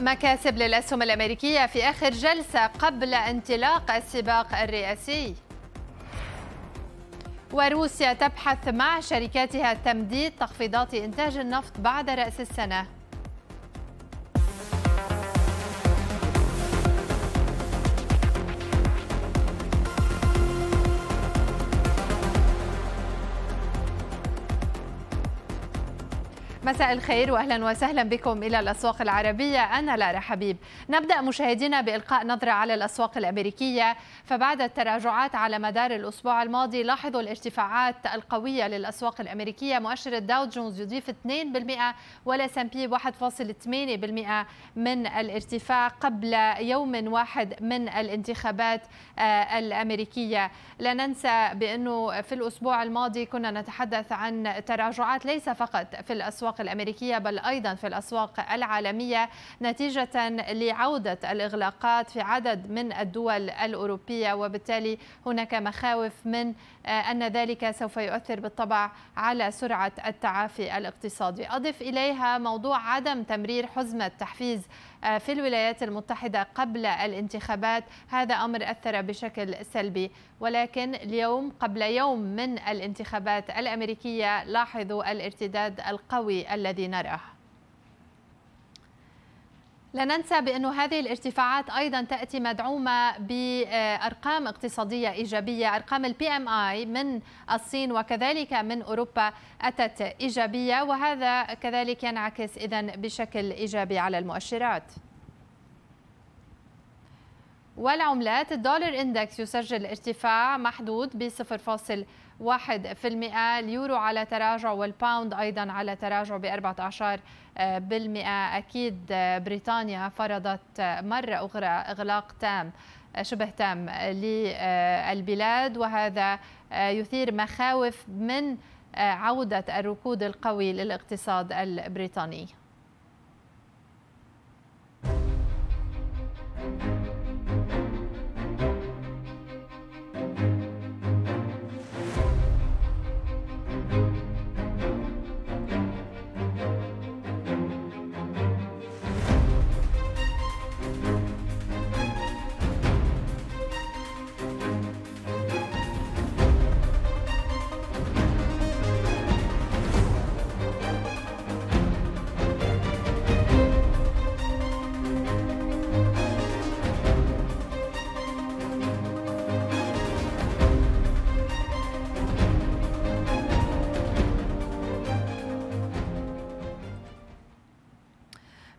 مكاسب للأسهم الأمريكية في آخر جلسة قبل انطلاق السباق الرئاسي وروسيا تبحث مع شركاتها تمديد تخفيضات إنتاج النفط بعد رأس السنة مساء الخير واهلا وسهلا بكم الى الاسواق العربيه انا لارا حبيب نبدا مشاهدينا بالقاء نظره على الاسواق الامريكيه فبعد التراجعات على مدار الاسبوع الماضي لاحظوا الارتفاعات القويه للاسواق الامريكيه مؤشر الداو جونز يضيف 2% والاس ام بي 1.8% من الارتفاع قبل يوم واحد من الانتخابات آه، الامريكيه لا ننسى بانه في الاسبوع الماضي كنا نتحدث عن تراجعات ليس فقط في الاسواق الأسواق الأمريكية بل أيضا في الأسواق العالمية نتيجة لعودة الإغلاقات في عدد من الدول الأوروبية وبالتالي هناك مخاوف من آه، أن ذلك سوف يؤثر بالطبع على سرعة التعافي الاقتصادي أضف إليها موضوع عدم تمرير حزمة تحفيز آه، في الولايات المتحدة قبل الانتخابات هذا أمر أثر بشكل سلبي ولكن اليوم قبل يوم من الانتخابات الأمريكية لاحظوا الارتداد القوي الذي نراه لا ننسى بأن هذه الارتفاعات أيضا تأتي مدعومة بأرقام اقتصادية إيجابية أرقام البي ام آي من الصين وكذلك من أوروبا أتت إيجابية وهذا كذلك ينعكس إذا بشكل إيجابي على المؤشرات والعملات الدولار اندكس يسجل ارتفاع محدود ب اليورو على تراجع والباوند أيضا على تراجع ب 14 بالمئة أكيد بريطانيا فرضت مرة أخرى إغلاق تام شبه تام للبلاد وهذا يثير مخاوف من عودة الركود القوي للاقتصاد البريطاني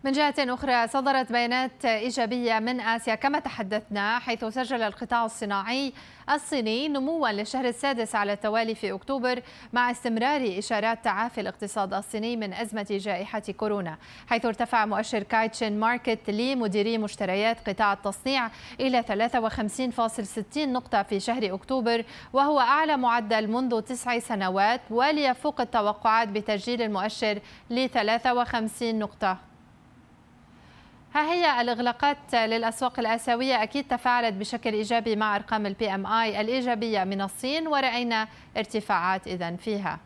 من جهة أخرى صدرت بيانات إيجابية من آسيا كما تحدثنا حيث سجل القطاع الصناعي الصيني نموا للشهر السادس على التوالي في أكتوبر مع استمرار إشارات تعافي الاقتصاد الصيني من أزمة جائحة كورونا حيث ارتفع مؤشر كايتشن ماركت لمديري مشتريات قطاع التصنيع إلى 53.60 نقطة في شهر أكتوبر وهو أعلى معدل منذ تسع سنوات وليفوق التوقعات بتسجيل المؤشر ل 53 نقطة ها هي الإغلاقات للأسواق الآسيوية أكيد تفاعلت بشكل إيجابي مع أرقام البي ام آي الإيجابية من الصين ورأينا ارتفاعات إذا فيها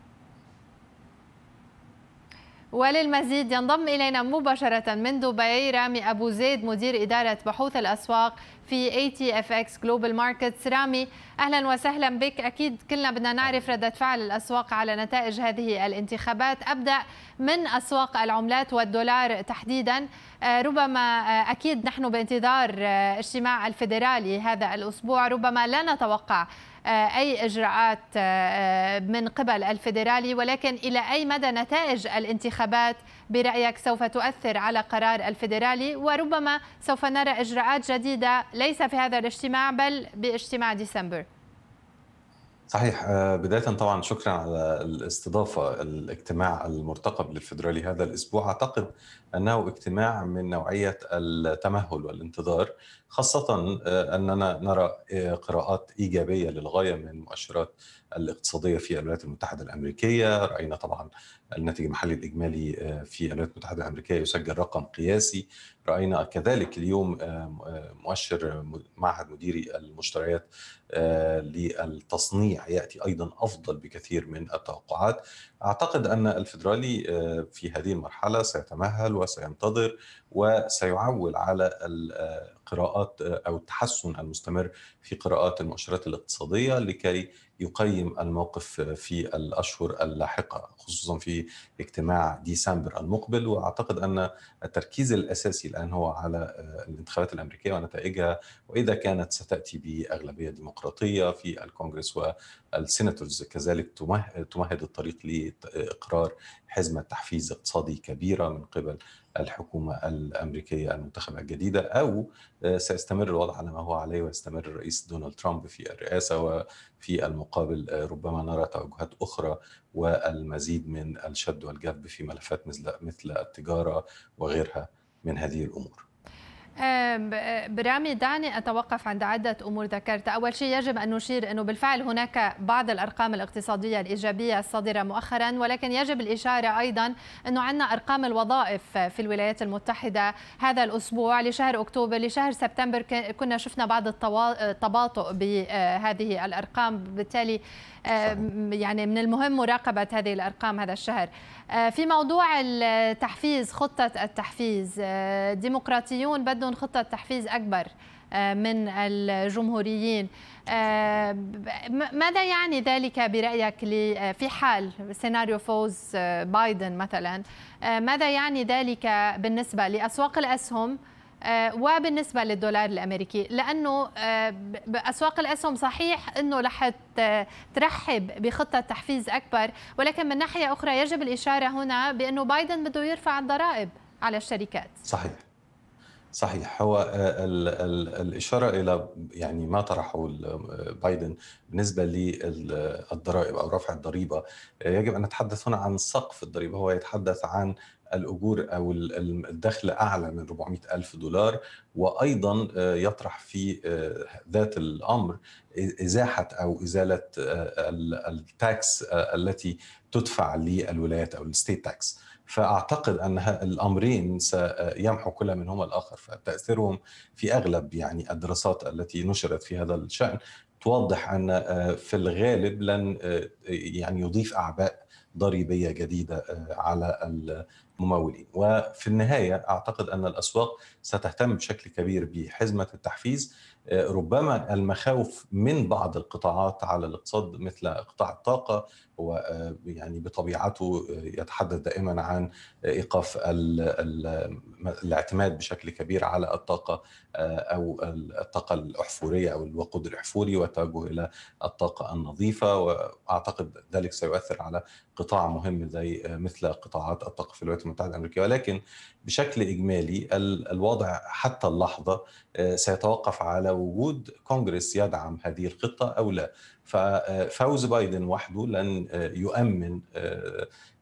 وللمزيد ينضم إلينا مباشرة من دبي رامي أبو زيد مدير إدارة بحوث الأسواق في ATFX Global Markets رامي أهلا وسهلا بك أكيد كلنا بدنا نعرف ردة فعل الأسواق على نتائج هذه الانتخابات أبدأ من أسواق العملات والدولار تحديدا آه، ربما آه، أكيد نحن بانتظار آه، اجتماع الفيدرالي هذا الأسبوع ربما لا نتوقع آه، أي إجراءات آه، آه، من قبل الفيدرالي ولكن إلى أي مدى نتائج الانتخابات برأيك سوف تؤثر على قرار الفيدرالي وربما سوف نرى إجراءات جديدة ليس في هذا الاجتماع بل باجتماع ديسمبر صحيح آه، بداية طبعا شكرا على الاستضافة الاجتماع المرتقب للفيدرالي هذا الأسبوع أعتقد أنه اجتماع من نوعية التمهل والانتظار خاصة آه، أننا نرى آه، قراءات إيجابية للغاية من مؤشرات الاقتصادية في الولايات المتحدة الأمريكية رأينا طبعا الناتج المحلي الإجمالي آه، في الولايات المتحدة الأمريكية يسجل رقم قياسي رأينا كذلك اليوم آه، آه، مؤشر معهد مديري المشتريات للتصنيع يأتي أيضا أفضل بكثير من التوقعات أعتقد أن الفيدرالي في هذه المرحلة سيتمهل وسينتظر وسيعول على القراءات أو التحسن المستمر في قراءات المؤشرات الاقتصادية لكي يقيم الموقف في الأشهر اللاحقة خصوصا في اجتماع ديسمبر المقبل وأعتقد أن التركيز الأساسي الآن هو على آه، الانتخابات الأمريكية ونتائجها وإذا كانت ستأتي بأغلبية ديمقراطية في الكونغرس والسيناتورز كذلك تمهد الطريق لإقرار حزمة تحفيز اقتصادي كبيرة من قبل الحكومه الامريكيه المنتخبه الجديده او آه، سيستمر الوضع على ما هو عليه ويستمر الرئيس دونالد ترامب في الرئاسه وفي المقابل آه، ربما نرى توجهات اخرى والمزيد من الشد والجذب في ملفات مثل التجاره وغيرها من هذه الامور. برامي دعني أتوقف عند عدة أمور ذكرت أول شيء يجب أن نشير أنه بالفعل هناك بعض الأرقام الاقتصادية الإيجابية الصادرة مؤخرا ولكن يجب الإشارة أيضا أنه عندنا أرقام الوظائف في الولايات المتحدة هذا الأسبوع لشهر أكتوبر لشهر سبتمبر كنا شفنا بعض التباطؤ بهذه آه، الأرقام بالتالي آه، يعني من المهم مراقبة هذه الأرقام هذا الشهر آه، في موضوع التحفيز خطة التحفيز ديمقراطيون بدهم عندهم خطة تحفيز أكبر آه، من الجمهوريين آه، ماذا يعني ذلك برأيك آه، في حال سيناريو فوز بايدن مثلا ماذا يعني ذلك بالنسبة لأسواق الأسهم وبالنسبة للدولار الأمريكي لأنه أسواق الأسهم صحيح أنه رح ترحب بخطة تحفيز أكبر ولكن من ناحية أخرى يجب الإشارة هنا بأنه بايدن بده يرفع الضرائب على الشركات صحيح صحيح هو الـ آه، الـ الإشارة إلى يعني ما طرحه آه، بايدن بالنسبة للضرائب أو رفع الضريبة آه، يجب أن نتحدث هنا عن سقف الضريبة هو يتحدث عن الأجور أو الدخل أعلى من 400 ألف دولار وأيضا يطرح في ذات الأمر إزاحة أو إزالة التاكس التي تدفع للولايات أو الستيت تاكس فاعتقد ان الامرين سيمحو كل منهما الاخر فتاثيرهم في اغلب يعني الدراسات التي نشرت في هذا الشان توضح ان آه، في الغالب لن آه، يعني يضيف اعباء ضريبيه جديده آه، على الممولين وفي النهايه اعتقد ان الاسواق ستهتم بشكل كبير بحزمه التحفيز آه، ربما المخاوف من بعض القطاعات على الاقتصاد مثل قطاع الطاقه هو آه، يعني بطبيعته يتحدث دائما عن ايقاف الاعتماد بشكل كبير على الطاقه او الطاقه الاحفوريه او الوقود الاحفوري والتوجه الى الطاقه النظيفه واعتقد ذلك سيؤثر على قطاع قطاع مهم زي آه، مثل قطاعات الطاقه في الولايات المتحده الامريكيه ولكن بشكل اجمالي الوضع حتى اللحظه آه، سيتوقف على وجود كونجرس يدعم هذه الخطه او لا ففوز آه، بايدن وحده لن يؤمن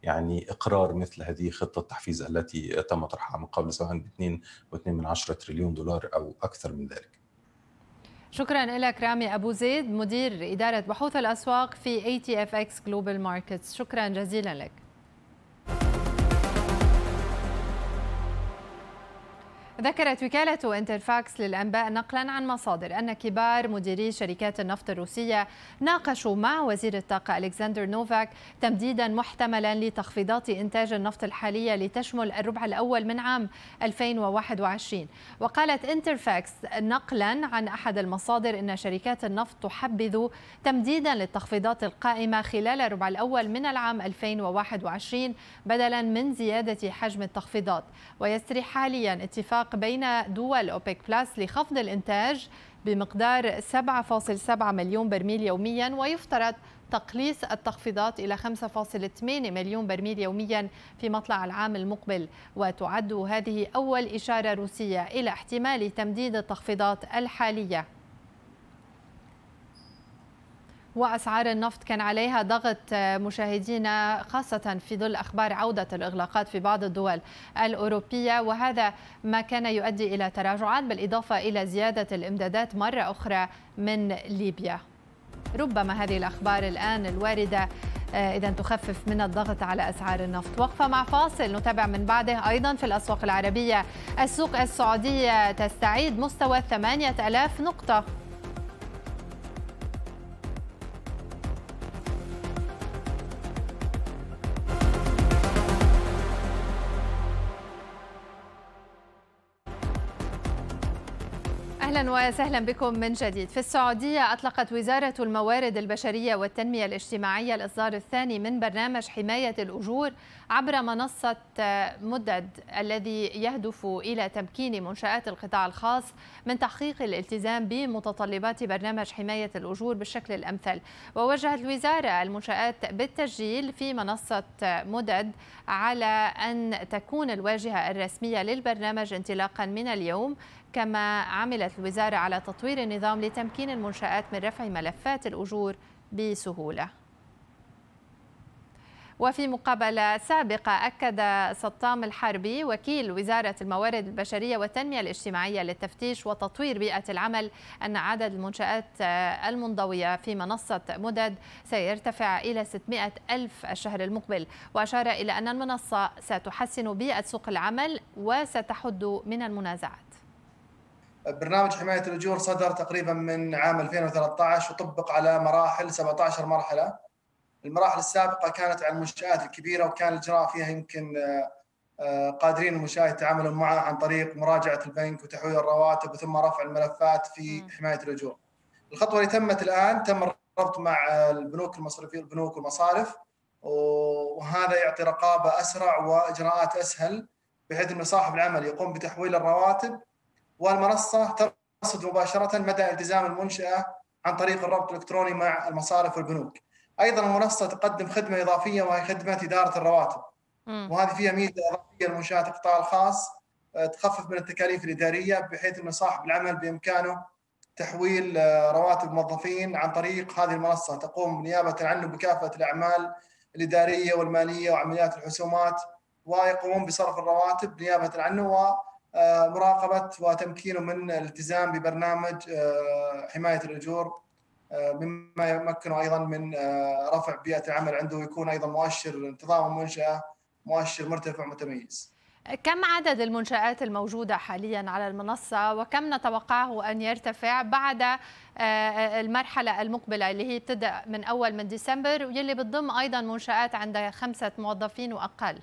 يعني اقرار مثل هذه خطه التحفيز التي تم طرحها من قبل سواء ب 2.2 تريليون دولار او اكثر من ذلك. شكرا لك رامي ابو زيد مدير اداره بحوث الاسواق في اي تي اف اكس جلوبال ماركتس شكرا جزيلا لك ذكرت وكالة انترفاكس للأنباء نقلا عن مصادر أن كبار مديري شركات النفط الروسية ناقشوا مع وزير الطاقة ألكسندر نوفاك تمديدا محتملا لتخفيضات إنتاج النفط الحالية لتشمل الربع الأول من عام 2021 وقالت انترفاكس نقلا عن أحد المصادر أن شركات النفط تحبذ تمديدا للتخفيضات القائمة خلال الربع الأول من العام 2021 بدلا من زيادة حجم التخفيضات ويسري حاليا اتفاق الاتفاق بين دول أوبيك بلاس لخفض الإنتاج بمقدار 7.7 مليون برميل يوميا ويفترض تقليص التخفيضات إلى 5.8 مليون برميل يوميا في مطلع العام المقبل وتعد هذه أول إشارة روسية إلى احتمال تمديد التخفيضات الحالية وأسعار النفط كان عليها ضغط آه، مشاهدينا خاصة في ظل أخبار عودة الإغلاقات في بعض الدول الأوروبية وهذا ما كان يؤدي إلى تراجعات بالإضافة إلى زيادة الإمدادات مرة أخرى من ليبيا ربما هذه الأخبار الآن الواردة آه، إذا تخفف من الضغط على أسعار النفط وقفة مع فاصل نتابع من بعده أيضا في الأسواق العربية السوق السعودية تستعيد مستوى 8000 نقطة اهلا وسهلا بكم من جديد. في السعوديه اطلقت وزاره الموارد البشريه والتنميه الاجتماعيه الاصدار الثاني من برنامج حمايه الاجور عبر منصه مدد الذي يهدف الى تمكين منشات القطاع الخاص من تحقيق الالتزام بمتطلبات برنامج حمايه الاجور بالشكل الامثل. ووجهت الوزاره المنشات بالتسجيل في منصه مدد على ان تكون الواجهه الرسميه للبرنامج انطلاقا من اليوم كما عملت الوزارة على تطوير النظام لتمكين المنشآت من رفع ملفات الأجور بسهولة وفي مقابلة سابقة أكد سطام الحربي وكيل وزارة الموارد البشرية والتنمية الاجتماعية للتفتيش وتطوير بيئة العمل أن عدد المنشآت المنضوية في منصة مدد سيرتفع إلى 600 ألف الشهر المقبل وأشار إلى أن المنصة ستحسن بيئة سوق العمل وستحد من المنازعات برنامج حمايه الاجور صدر تقريبا من عام 2013 وطبق على مراحل 17 مرحله المراحل السابقه كانت على المنشات الكبيره وكان الاجراء فيها يمكن آه، قادرين المنشات يتعاملون معه عن طريق مراجعه البنك وتحويل الرواتب وثم رفع الملفات في حمايه الاجور. الخطوه اللي تمت الان تم الربط مع البنوك المصرفيه البنوك والمصارف وهذا يعطي رقابه اسرع واجراءات اسهل بحيث انه صاحب العمل يقوم بتحويل الرواتب والمنصة ترصد مباشرة مدى التزام المنشأة عن طريق الربط الإلكتروني مع المصارف والبنوك أيضا المنصة تقدم خدمة إضافية وهي خدمة إدارة الرواتب وهذه فيها ميزة إضافية لمنشآت القطاع الخاص آه، تخفف من التكاليف الإدارية بحيث أن صاحب العمل بإمكانه تحويل آه، رواتب الموظفين عن طريق هذه المنصة تقوم نيابة عنه بكافة الأعمال الإدارية والمالية وعمليات الحسومات ويقومون بصرف الرواتب نيابة عنه آه، مراقبه وتمكينه من الالتزام ببرنامج آه، حمايه الاجور آه، مما يمكنه ايضا من رفع بيئه العمل عنده ويكون ايضا مؤشر انتظام المنشاه مؤشر مرتفع متميز. كم عدد المنشآت الموجودة حاليا على المنصة وكم نتوقعه أن يرتفع بعد المرحلة المقبلة اللي هي بتبدأ من أول من ديسمبر واللي بتضم أيضا منشآت عندها خمسة موظفين وأقل؟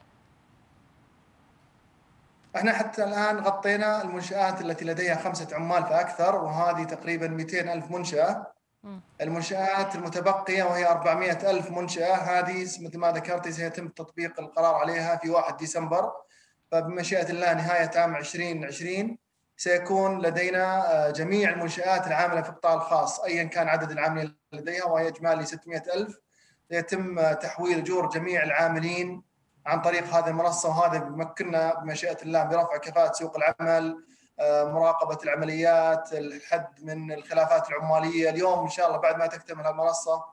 احنا حتى الان غطينا المنشات التي لديها خمسه عمال فاكثر وهذه تقريبا 200 الف منشاه المنشات المتبقيه وهي 400 الف منشاه هذه مثل ما ذكرت سيتم تطبيق القرار عليها في 1 ديسمبر فبمشيئه الله نهايه عام 2020 سيكون لدينا آه، جميع المنشآت العاملة في القطاع الخاص أيا كان عدد العاملين لديها وهي إجمالي 600 ألف يتم آه، تحويل جور جميع العاملين عن طريق هذه المنصه وهذا بيمكننا بمشيئه الله برفع كفاءه سوق العمل آه، مراقبه العمليات الحد من الخلافات العماليه اليوم ان شاء الله بعد ما تكتمل المنصه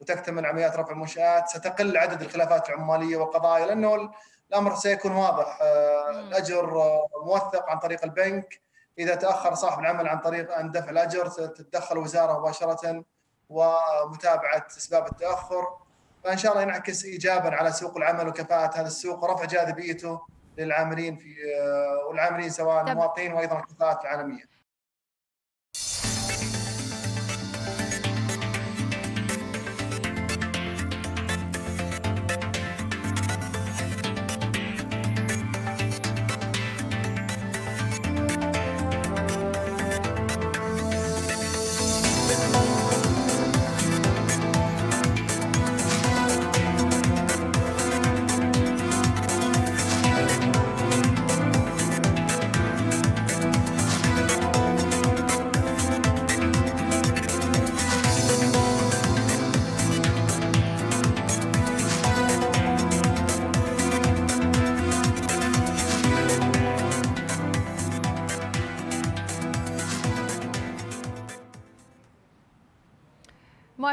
وتكتمل عمليات رفع المنشات ستقل عدد الخلافات العماليه والقضايا لانه الامر سيكون واضح آه، الاجر آه، موثق عن طريق البنك اذا تاخر صاحب العمل عن طريق عن دفع الاجر تتدخل الوزاره مباشره ومتابعه اسباب التاخر فان شاء الله ينعكس ايجابا على سوق العمل وكفاءه هذا السوق ورفع جاذبيته للعاملين في آه، والعاملين سواء المواطنين وايضا القطاعات العالميه.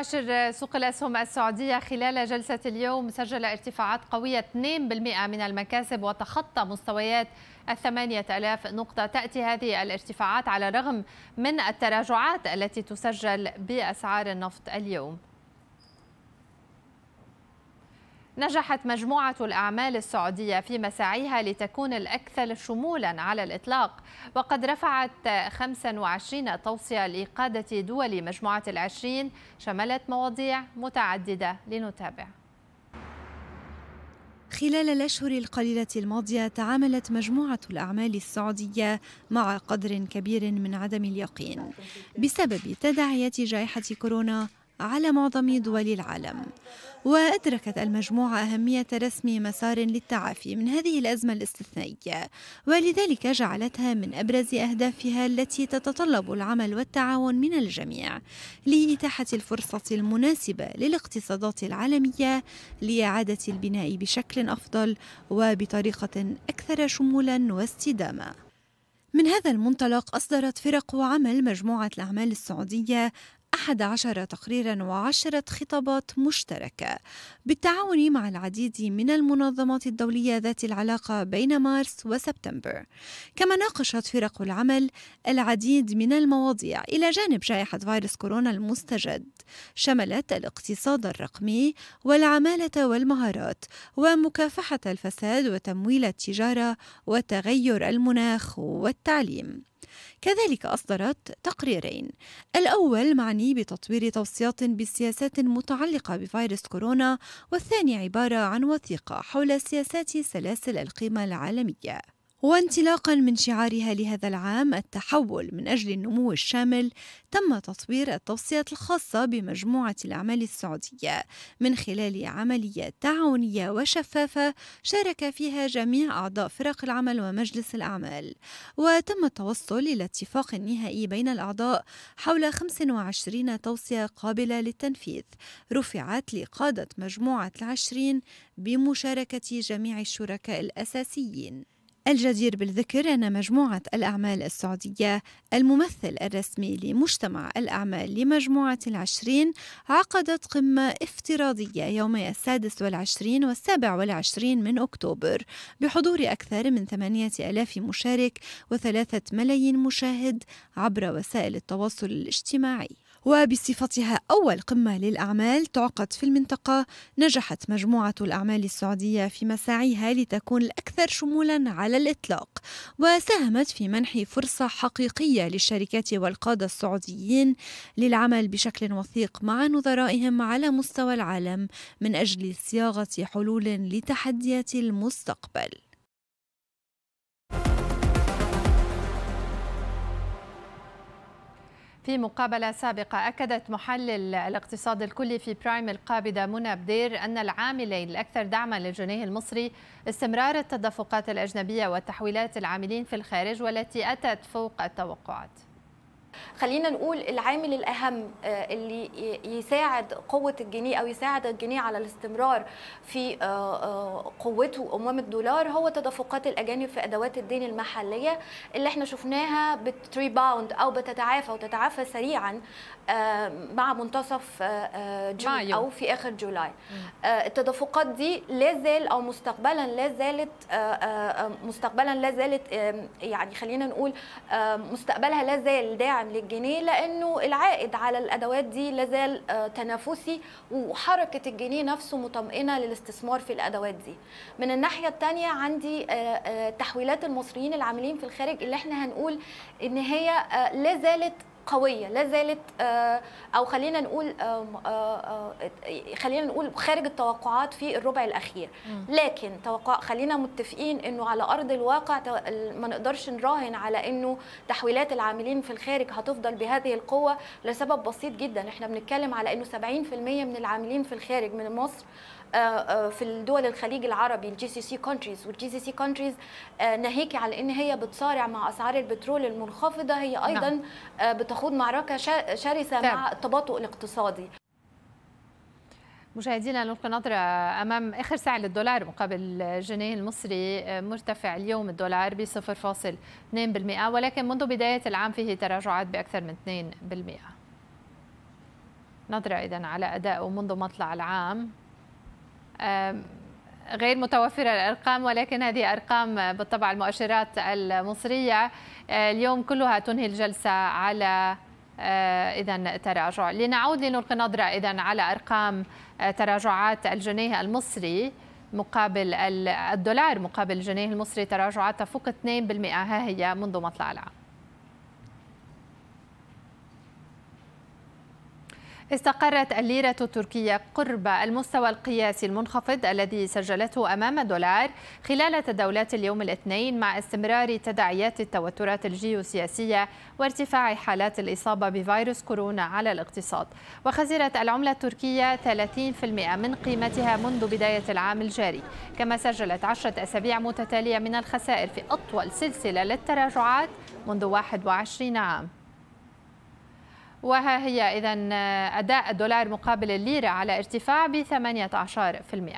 مباشر سوق الأسهم السعودية خلال جلسة اليوم سجل ارتفاعات قوية 2% من المكاسب وتخطى مستويات الثمانية ألاف نقطة تأتي هذه الارتفاعات على الرغم من التراجعات التي تسجل بأسعار النفط اليوم نجحت مجموعة الأعمال السعودية في مساعيها لتكون الأكثر شمولا على الإطلاق وقد رفعت 25 توصية لإقادة دول مجموعة العشرين شملت مواضيع متعددة لنتابع خلال الأشهر القليلة الماضية تعاملت مجموعة الأعمال السعودية مع قدر كبير من عدم اليقين بسبب تداعيات جائحة كورونا على معظم دول العالم وأدركت المجموعة أهمية رسم مسار للتعافي من هذه الأزمة الاستثنائية ولذلك جعلتها من أبرز أهدافها التي تتطلب العمل والتعاون من الجميع لإتاحة الفرصة المناسبة للاقتصادات العالمية لإعادة البناء بشكل أفضل وبطريقة أكثر شمولا واستدامة من هذا المنطلق أصدرت فرق عمل مجموعة الأعمال السعودية 11 تقريرا وعشرة خطابات مشتركة بالتعاون مع العديد من المنظمات الدولية ذات العلاقة بين مارس وسبتمبر كما ناقشت فرق العمل العديد من المواضيع إلى جانب جائحة فيروس كورونا المستجد شملت الاقتصاد الرقمي والعمالة والمهارات ومكافحة الفساد وتمويل التجارة وتغير المناخ والتعليم كذلك أصدرت تقريرين الأول معني بتطوير توصيات بسياسات متعلقة بفيروس كورونا والثاني عبارة عن وثيقة حول سياسات سلاسل القيمة العالمية وانطلاقا من شعارها لهذا العام التحول من أجل النمو الشامل تم تطوير التوصيات الخاصة بمجموعة الأعمال السعودية من خلال عملية تعاونية وشفافة شارك فيها جميع أعضاء فرق العمل ومجلس الأعمال وتم التوصل إلى اتفاق نهائي بين الأعضاء حول 25 توصية قابلة للتنفيذ رفعت لقادة مجموعة العشرين بمشاركة جميع الشركاء الأساسيين الجدير بالذكر أن مجموعة الأعمال السعودية الممثل الرسمي لمجتمع الأعمال لمجموعة العشرين عقدت قمة افتراضية يومي السادس والعشرين والسابع والعشرين من أكتوبر بحضور أكثر من ثمانية ألاف مشارك وثلاثة ملايين مشاهد عبر وسائل التواصل الاجتماعي وبصفتها أول قمة للأعمال تعقد في المنطقة نجحت مجموعة الأعمال السعودية في مساعيها لتكون الأكثر شمولا على الإطلاق وساهمت في منح فرصة حقيقية للشركات والقادة السعوديين للعمل بشكل وثيق مع نظرائهم على مستوى العالم من أجل صياغة حلول لتحديات المستقبل في مقابلة سابقة أكدت محلل الاقتصاد الكلي في برايم القابضة منى بدير أن العاملين الأكثر دعما للجنيه المصري استمرار التدفقات الأجنبية وتحويلات العاملين في الخارج والتي أتت فوق التوقعات خلينا نقول العامل الأهم آه، اللي يساعد قوة الجنيه أو يساعد الجنيه على الاستمرار في آه، آه، قوته امام الدولار هو تدفقات الأجانب في أدوات الدين المحلية اللي احنا شفناها بتريباوند أو بتتعافى وتتعافى سريعا آه، مع منتصف آه، آه، جون او في اخر جولاي التدفقات دي لا زال او مستقبلا لا زالت مستقبلا لا زالت يعني خلينا نقول مستقبلها لا زال داعم للجنيه لانه العائد على الادوات دي لا زال تنافسي وحركه الجنيه نفسه مطمئنه للاستثمار في الادوات دي من الناحيه الثانيه عندي تحويلات المصريين العاملين في الخارج اللي احنا هنقول ان هي لا زالت قويه لا زالت آه، او خلينا نقول آه، آه، خلينا نقول خارج التوقعات في الربع الاخير لكن توقع خلينا متفقين انه على ارض الواقع ما نقدرش نراهن على انه تحويلات العاملين في الخارج هتفضل بهذه القوه لسبب بسيط جدا احنا بنتكلم على انه 70% من العاملين في الخارج من مصر آه، آه، في الدول الخليج العربي الجي سي سي كونتريز والجي سي سي كونتريز ناهيك على ان هي بتصارع مع اسعار البترول المنخفضه هي نعم. ايضا نعم. بتخوض معركه شرسه طيب. مع التباطؤ الاقتصادي مشاهدينا نلقي نظرة أمام آخر سعر للدولار مقابل الجنيه المصري مرتفع اليوم الدولار ب 0.2% ولكن منذ بداية العام فيه تراجعات بأكثر من 2% نظرة إذا على أدائه منذ مطلع العام غير متوفرة الأرقام ولكن هذه أرقام بالطبع المؤشرات المصرية آه، اليوم كلها تنهي الجلسة على آه، إذا تراجع لنعود لنلقي نظرة إذا على أرقام آه، تراجعات الجنيه المصري مقابل الدولار مقابل الجنيه المصري تراجعات تفوق 2% ها هي منذ مطلع العام استقرت الليرة التركية قرب المستوى القياسي المنخفض الذي سجلته أمام الدولار خلال تداولات اليوم الاثنين مع استمرار تداعيات التوترات الجيوسياسية وارتفاع حالات الإصابة بفيروس كورونا على الاقتصاد وخسرت العملة التركية 30% من قيمتها منذ بداية العام الجاري كما سجلت عشرة أسابيع متتالية من الخسائر في أطول سلسلة للتراجعات منذ 21 عام وها هي إذا أداء الدولار مقابل الليرة على ارتفاع ب 18%.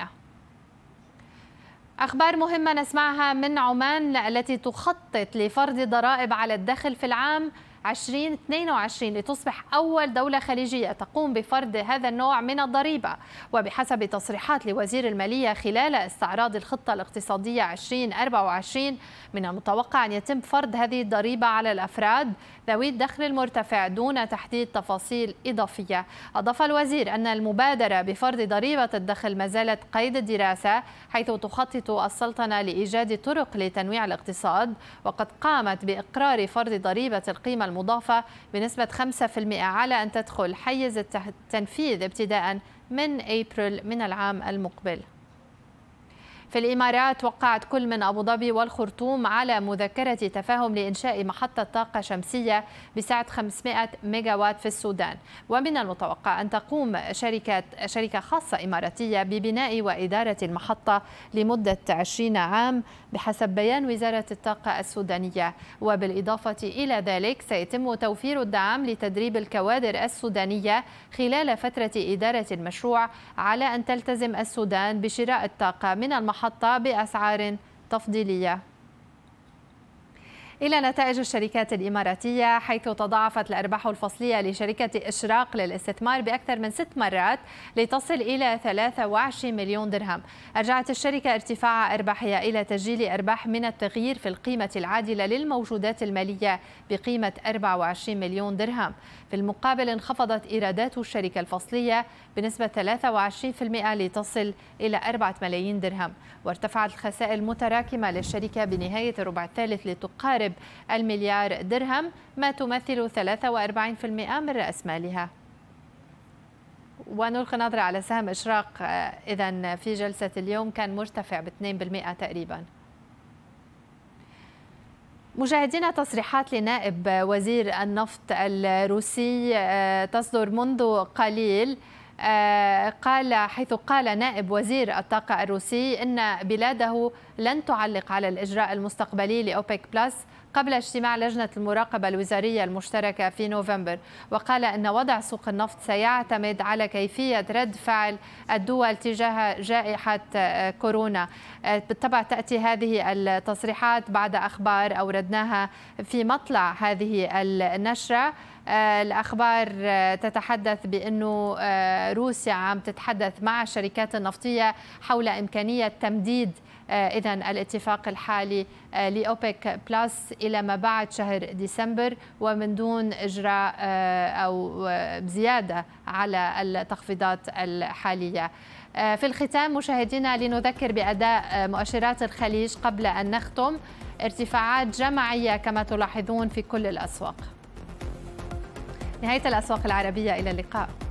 أخبار مهمة نسمعها من عمان التي تخطط لفرض ضرائب على الدخل في العام 2022 لتصبح أول دولة خليجية تقوم بفرض هذا النوع من الضريبة وبحسب تصريحات لوزير المالية خلال استعراض الخطة الاقتصادية 2024 من المتوقع أن يتم فرض هذه الضريبة على الأفراد ذوي الدخل المرتفع دون تحديد تفاصيل إضافية أضاف الوزير أن المبادرة بفرض ضريبة الدخل ما زالت قيد الدراسة حيث تخطط السلطنة لإيجاد طرق لتنويع الاقتصاد وقد قامت بإقرار فرض ضريبة القيمة مضافة بنسبة 5% على أن تدخل حيز التنفيذ ابتداء من أبريل من العام المقبل في الإمارات وقعت كل من أبو ظبي والخرطوم على مذكرة تفاهم لإنشاء محطة طاقة شمسية بسعة 500 ميجا وات في السودان ومن المتوقع أن تقوم شركة, شركة خاصة إماراتية ببناء وإدارة المحطة لمدة 20 عام بحسب بيان وزارة الطاقة السودانية وبالإضافة إلى ذلك سيتم توفير الدعم لتدريب الكوادر السودانية خلال فترة إدارة المشروع على أن تلتزم السودان بشراء الطاقة من المحطة المحطة بأسعار تفضيلية إلى نتائج الشركات الإماراتية حيث تضاعفت الأرباح الفصلية لشركة إشراق للاستثمار بأكثر من ست مرات لتصل إلى 23 مليون درهم أرجعت الشركة ارتفاع أرباحها إلى تسجيل أرباح من التغيير في القيمة العادلة للموجودات المالية بقيمة 24 مليون درهم في المقابل انخفضت إيرادات الشركة الفصلية بنسبة 23% لتصل إلى 4 ملايين درهم وارتفعت الخسائر المتراكمة للشركة بنهاية الربع الثالث لتقارب المليار درهم ما تمثل 43% من رأس مالها ونلقي نظرة على سهم إشراق إذا في جلسة اليوم كان مرتفع ب 2% تقريباً مشاهدينا تصريحات لنائب وزير النفط الروسي آه، تصدر منذ قليل آه، قال حيث قال نائب وزير الطاقة الروسي إن بلاده لن تعلق على الإجراء المستقبلي لأوبك بلس قبل اجتماع لجنة المراقبة الوزارية المشتركة في نوفمبر وقال أن وضع سوق النفط سيعتمد على كيفية رد فعل الدول تجاه جائحة آه، كورونا آه، بالطبع تأتي هذه التصريحات بعد أخبار أوردناها في مطلع هذه النشرة آه، الأخبار تتحدث بأنه روسيا عم تتحدث مع الشركات النفطية حول إمكانية تمديد آه، إذا الاتفاق الحالي آه، لأوبك بلس إلى ما بعد شهر ديسمبر ومن دون إجراء آه، أو زيادة على التخفيضات الحالية في الختام مشاهدينا لنذكر بأداء مؤشرات الخليج قبل أن نختم ارتفاعات جماعية كما تلاحظون في كل الأسواق نهاية الأسواق العربية إلى اللقاء